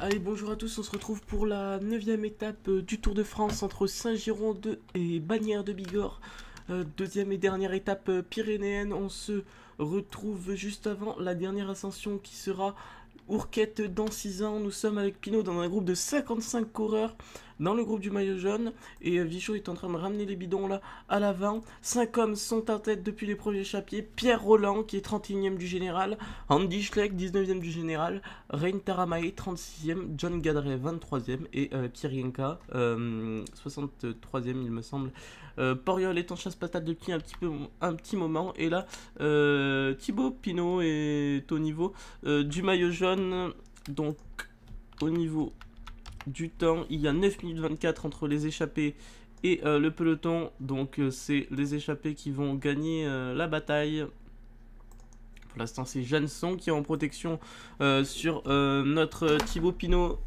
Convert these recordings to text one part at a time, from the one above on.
Allez, bonjour à tous, on se retrouve pour la 9 étape euh, du Tour de France entre Saint-Giron et Bagnères de Bigorre. Euh, deuxième et dernière étape euh, pyrénéenne, on se retrouve juste avant la dernière ascension qui sera Ourquette dans 6 ans. Nous sommes avec Pinot dans un groupe de 55 coureurs dans le groupe du maillot jaune. Et euh, Vichot est en train de ramener les bidons là à l'avant. cinq hommes sont en tête depuis les premiers chapiers. Pierre Roland qui est 31e du général. Andy Schleck 19e du général. Rein Taramae 36e. John Gadret 23e. Et euh, 63e euh, il me semble. Euh, Poriol est en chasse patate depuis un petit, peu, un petit moment. Et là, Thibaut Pinot est au niveau du maillot jaune. Donc au niveau du temps. Il y a 9 minutes 24 entre les échappés et euh, le peloton. Donc euh, c'est les échappés qui vont gagner euh, la bataille. Pour l'instant c'est Janson qui est en protection sur notre Thibaut Pinot.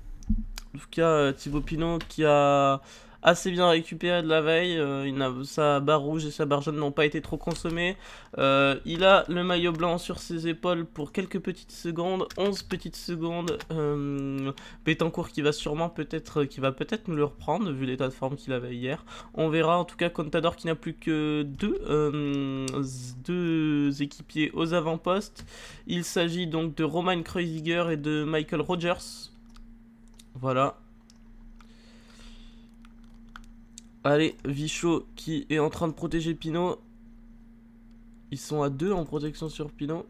En tout cas Thibaut Pinot qui a assez bien récupéré de la veille. Euh, sa barre rouge et sa barre jaune n'ont pas été trop consommées. Euh, il a le maillot blanc sur ses épaules pour quelques petites secondes, 11 petites secondes. Euh, qui va sûrement peut-être, qui va peut-être nous le reprendre vu l'état de forme qu'il avait hier. On verra en tout cas Contador qui n'a plus que deux, euh, deux équipiers aux avant-postes. Il s'agit donc de Roman Kreuziger et de Michael Rogers. Voilà, Allez, Vichot qui est en train de protéger Pinot. Ils sont à deux en protection sur Pinot.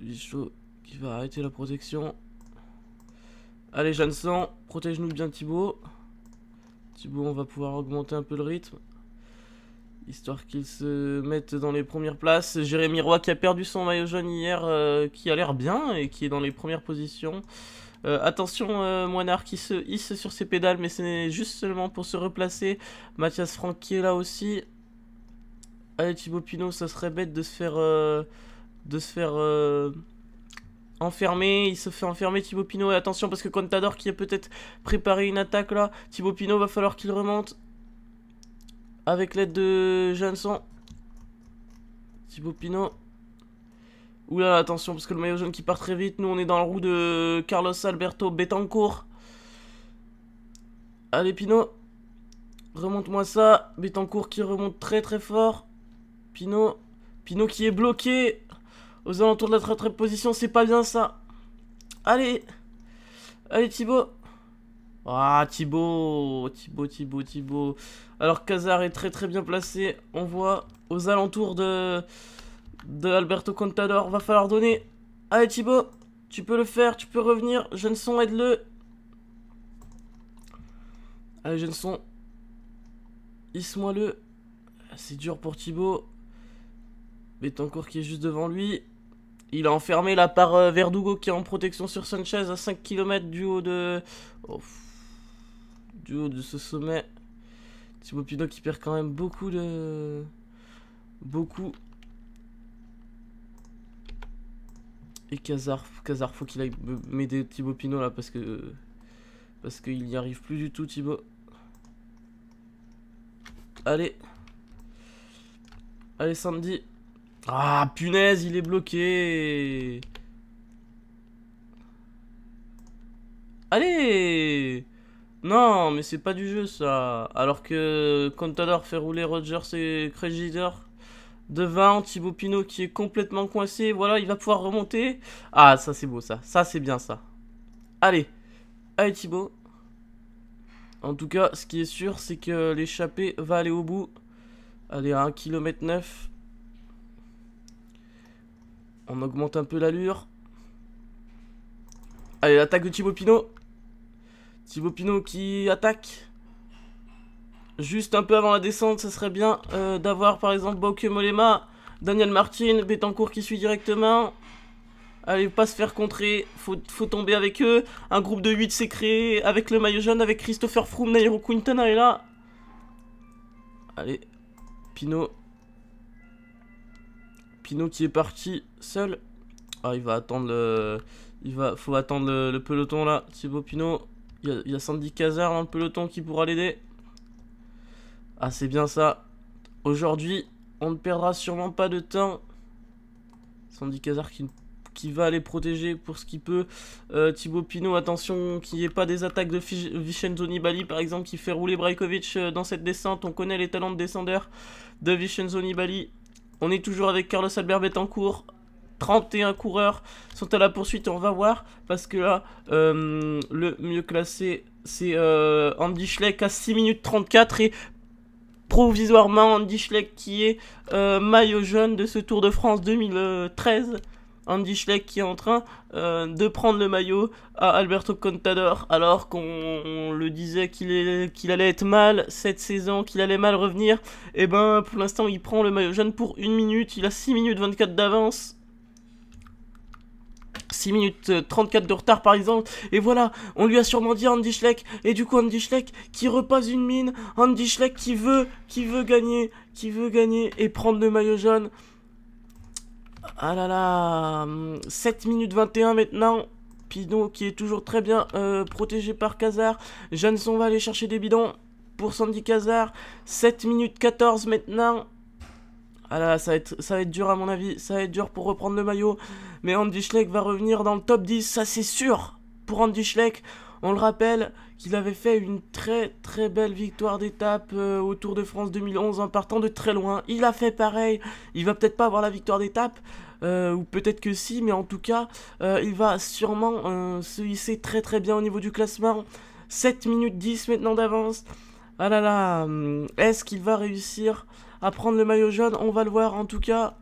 Vichot qui va arrêter la protection. Allez, jeanne protège-nous bien Thibaut. Thibaut, on va pouvoir augmenter un peu le rythme. Histoire qu'ils se mettent dans les premières places. Jérémy Roy qui a perdu son maillot jaune hier, euh, qui a l'air bien et qui est dans les premières positions. Euh, attention, euh, Moinard qui se hisse sur ses pédales, mais c'est juste seulement pour se replacer. Mathias Franck qui est là aussi. Allez, Thibaut Pinot, ça serait bête de se faire. Euh, de se faire. Enfermer, il se fait enfermer Thibaut Pinot et attention parce que Contador qui a peut-être préparé une attaque là, Thibaut Pinot va falloir qu'il remonte avec l'aide de Janson. Thibaut Pinot Oula, attention, parce que le maillot jaune qui part très vite. Nous, on est dans le roue de Carlos Alberto Betancourt. Allez, Pinot. Remonte-moi ça. Betancourt qui remonte très très fort. Pinot. Pinot qui est bloqué aux alentours de la très position. C'est pas bien ça. Allez. Allez, Thibaut. Ah, Thibaut. Thibaut, Thibaut, Thibaut. Alors, Casar est très très bien placé. On voit aux alentours de de Alberto Contador. Va falloir donner. Allez Thibaut, tu peux le faire, tu peux revenir. Jenson, aide-le. Allez son. Hisse-moi le. C'est dur pour Thibaut. Betancourt qui est juste devant lui. Il a enfermé la par euh, Verdugo qui est en protection sur Sanchez à 5 km du haut de. Oh, du haut de ce sommet. Thibaut Pinot qui perd quand même beaucoup de. Beaucoup Et Casar, Casar faut qu'il aille m'aider Thibaut Pinot là parce que. Parce qu'il n'y arrive plus du tout Thibaut. Allez. Allez samedi. Ah punaise, il est bloqué. Allez Non, mais c'est pas du jeu ça. Alors que Contador fait rouler Rogers et Crazy Devant, Thibaut Pinot qui est complètement coincé. Voilà, il va pouvoir remonter. Ah, ça c'est beau ça. Ça c'est bien ça. Allez. Allez Thibaut. En tout cas, ce qui est sûr, c'est que l'échappée va aller au bout. Allez, à 1 km On augmente un peu l'allure. Allez, l'attaque de Thibaut Pinot. Thibaut Pinot qui attaque juste un peu avant la descente, ça serait bien euh, d'avoir par exemple Bauke Molema, Daniel Martin, Betancourt qui suit directement. Allez, pas se faire contrer, faut, tomber avec eux. Un groupe de 8 s'est créé avec le maillot jaune, avec Christopher Froome, Nairo Quintana est là. Allez, Pinot. Pinot qui est parti seul. Ah, il va attendre le... Il va... Faut attendre le, peloton là, beau Pinot. Il y, a, il y a Sandy Cazard dans le peloton qui pourra l'aider. Ah, c'est bien ça. Aujourd'hui, on ne perdra sûrement pas de temps. Sandy Kazar qui, va les protéger pour ce qu'il peut. Euh, Thibaut Pinot, attention qu'il n'y ait pas des attaques de Vicenzo Vincenzo Nibali, par exemple, qui fait rouler Brajkovic euh, dans cette descente. On connaît les talents de descendeur de Vincenzo Nibali. On est toujours avec Carlos Albert Betancourt. 31 coureurs sont à la poursuite, on va voir, parce que là, euh, le mieux classé, c'est Andy Schleck à 6 minutes 34 et provisoirement Andy Schleck qui est euh, maillot jaune de ce Tour de France 2013. Andy Schleck qui est en train euh, de prendre le maillot à Alberto Contador alors qu'on le disait qu'il allait être mal cette saison, qu'il allait mal revenir. Et eh ben pour l'instant il prend le maillot jaune pour une minute, il a 6 minutes 24 d'avance 6 minutes 34 euh, de retard par exemple. Et voilà, on lui a sûrement dit Andy Schleck. Et du coup, Andy Schleck qui repasse une mine. Andy Schleck qui veut, qui veut gagner, qui veut gagner et prendre le maillot jaune. Ah là là, 7 minutes 21 maintenant. Pidon qui est toujours très bien euh, protégé par Kazar. Jeanson va aller chercher des bidons pour Sandy Kazar. 7 minutes 14 maintenant. Ah là, ça va, être, ça va être dur à mon avis, ça va être dur pour reprendre le maillot. Mais Andy Schleck va revenir dans le top 10, ça c'est sûr pour Andy Schleck. On le rappelle qu'il avait fait une très très belle victoire d'étape euh, au Tour de France 2011 en partant de très loin. Il a fait pareil, il va peut-être pas avoir la victoire d'étape, euh, ou peut-être que si, mais en tout cas, euh, il va sûrement se hisser très très bien au niveau du classement. 7 minutes 10 maintenant d'avance. Ah là là, hum, est-ce qu'il va réussir à prendre le maillot jaune On va le voir en tout cas.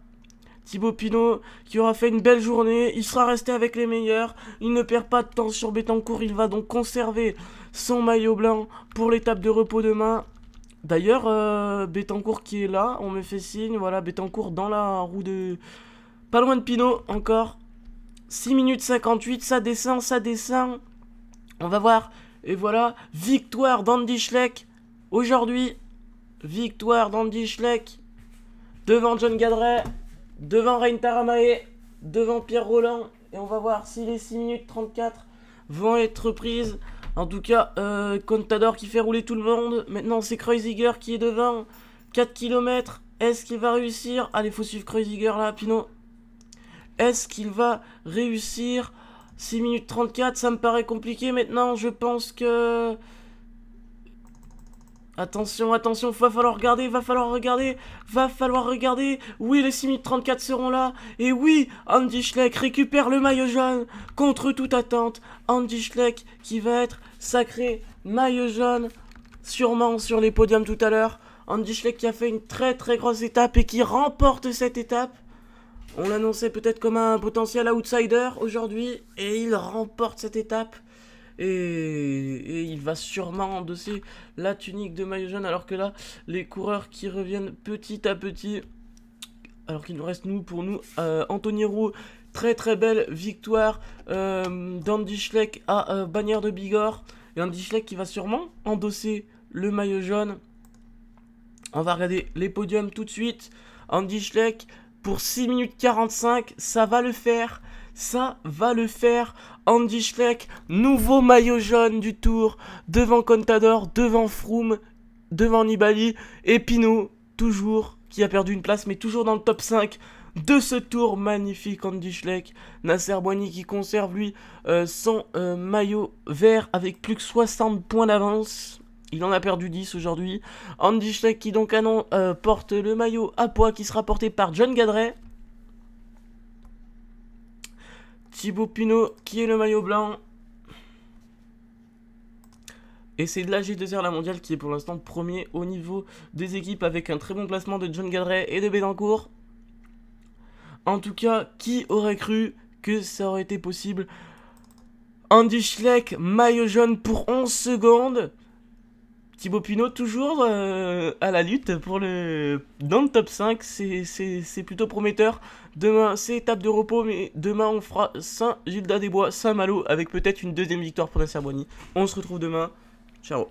Thibaut Pinot qui aura fait une belle journée, il sera resté avec les meilleurs, il ne perd pas de temps sur Betancourt, il va donc conserver son maillot blanc pour l'étape de repos demain. D'ailleurs, euh, qui est là, on me fait signe, voilà, Betancourt dans la roue de... Pas loin de Pinot encore. 6 minutes 58, ça descend, ça descend. On va voir. Et voilà, victoire d'Andy Schleck Aujourd'hui, victoire d'Andy Schleck devant John Gadret, devant Rein Taramae, devant Pierre Roland. Et on va voir si les 6 minutes 34 vont être prises. En tout cas, euh, Contador qui fait rouler tout le monde. Maintenant, c'est Kreuziger qui est devant. 4 km. Est-ce qu'il va réussir Allez, faut suivre Kreuziger là, Pinot. Est-ce qu'il va réussir 6 minutes 34, ça me paraît compliqué maintenant. Je pense que Attention, attention, va falloir regarder, va falloir regarder, va falloir regarder. Oui, les 634 seront là. Et oui, Andy Schleck récupère le maillot jaune contre toute attente. Andy Schleck qui va être sacré maillot jaune sûrement sur les podiums tout à l'heure. Andy Schleck qui a fait une très très grosse étape et qui remporte cette étape. On l'annonçait peut-être comme un potentiel outsider aujourd'hui et il remporte cette étape et, il va sûrement endosser la tunique de maillot jaune alors que là les coureurs qui reviennent petit à petit alors qu'il nous reste nous pour nous euh, Anthony Roux très très belle victoire euh, d'Andy Schleck à euh, Bannière de Bigorre et Andy Schleck qui va sûrement endosser le maillot jaune on va regarder les podiums tout de suite Andy Schleck pour 6 minutes 45 ça va le faire ça va le faire. Andy Schleck, nouveau maillot jaune du tour, devant Contador, devant Froome, devant Nibali, et Pinot, toujours, qui a perdu une place, mais toujours dans le top 5 de ce tour magnifique Andy Schleck. Nasser Boigny qui conserve lui euh, son euh, maillot vert avec plus que 60 points d'avance. Il en a perdu 10 aujourd'hui. Andy Schleck qui donc euh, porte le maillot à poids qui sera porté par John Gadret. Thibaut Pinot qui est le maillot blanc. Et c'est de la G2R la mondiale qui est pour l'instant premier au niveau des équipes avec un très bon placement de John Gadret et de Bédancourt. En tout cas, qui aurait cru que ça aurait été possible Andy Schleck, maillot jaune pour 11 secondes. Thibaut Pinot toujours euh, à la lutte pour le dans le top 5, c'est plutôt prometteur. Demain, c'est étape de repos, mais demain on fera saint gilda des Saint-Malo, avec peut-être une deuxième victoire pour la Sermonie. On se retrouve demain. Ciao